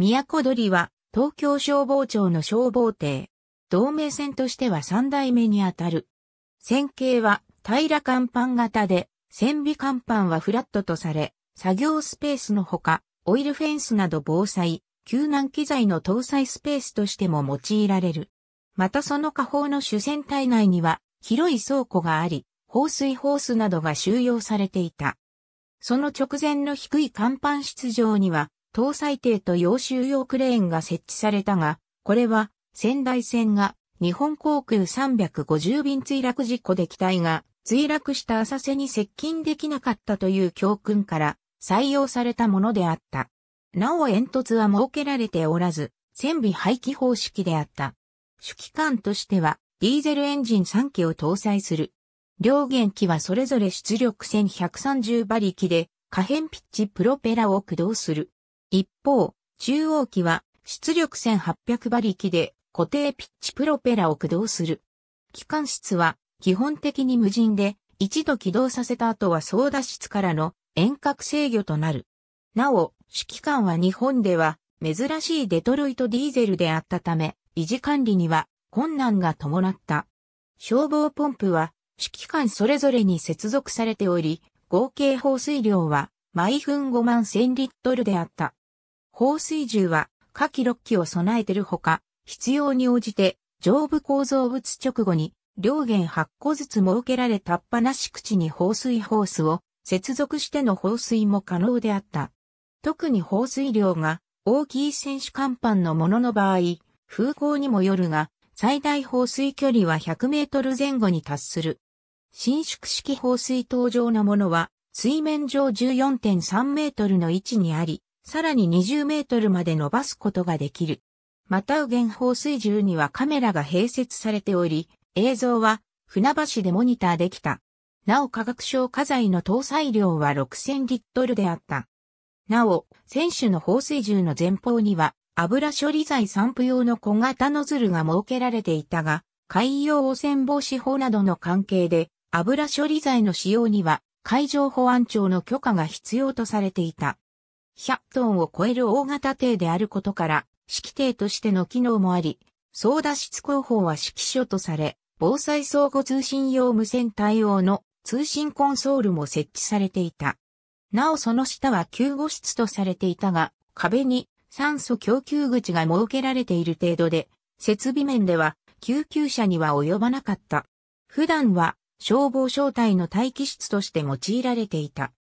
都鳥は東京消防庁の消防艇。同盟船としては三代目にあたる。船形は平甲板型で、船尾甲板はフラットとされ、作業スペースのほか、オイルフェンスなど防災、救難機材の搭載スペースとしても用いられる。またその下方の主船体内には広い倉庫があり、放水ホースなどが収容されていた。その直前の低い甲板室上には搭載艇と洋州用クレーンが設置されたが、これは仙台線が日本航空350便墜落事故で機体が墜落した浅瀬に接近できなかったという教訓から採用されたものであった。なお煙突は設けられておらず、船尾廃棄方式であった。主機関としては、ディーゼルエンジン3機を搭載する。両元機はそれぞれ出力1130馬力で、可変ピッチプロペラを駆動する。一方、中央機は出力1800馬力で固定ピッチプロペラを駆動する。機関室は基本的に無人で一度起動させた後は操舵室からの遠隔制御となる。なお、指揮官は日本では珍しいデトロイトディーゼルであったため、維持管理には困難が伴った。消防ポンプは指揮官それぞれに接続されており、合計放水量は毎分5万1000リットルであった。放水銃は下記6機を備えているほか、必要に応じて上部構造物直後に両弦8個ずつ設けられたっぱなし口に放水ホースを接続しての放水も可能であった。特に放水量が大きい選手甲板のものの場合、風向にもよるが、最大放水距離は100メートル前後に達する。伸縮式放水筒状のものは、水面上14.3メートルの位置にあり、さらに20メートルまで伸ばすことができる。また、右舷放水銃にはカメラが併設されており、映像は船橋でモニターできた。なお化学消火剤の搭載量は6000リットルであった。なお、選手の放水銃の前方には油処理剤散布用の小型ノズルが設けられていたが、海洋汚染防止法などの関係で油処理剤の使用には海上保安庁の許可が必要とされていた。100トンを超える大型艇であることから、指揮艇としての機能もあり、操脱出工法は指揮所とされ、防災相互通信用無線対応の通信コンソールも設置されていた。なおその下は救護室とされていたが、壁に酸素供給口が設けられている程度で、設備面では救急車には及ばなかった。普段は消防小隊の待機室として用いられていた。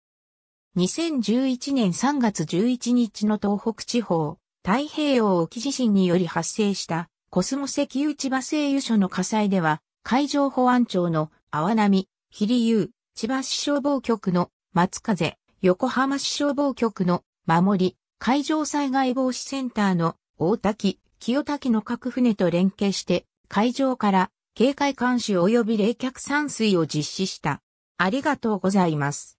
2011年3月11日の東北地方、太平洋沖地震により発生したコスモ石油千葉製油所の火災では、海上保安庁の淡波、飛利優、千葉市消防局の松風、横浜市消防局の守り、海上災害防止センターの大滝、清滝の各船と連携して、海上から警戒監視及び冷却散水を実施した。ありがとうございます。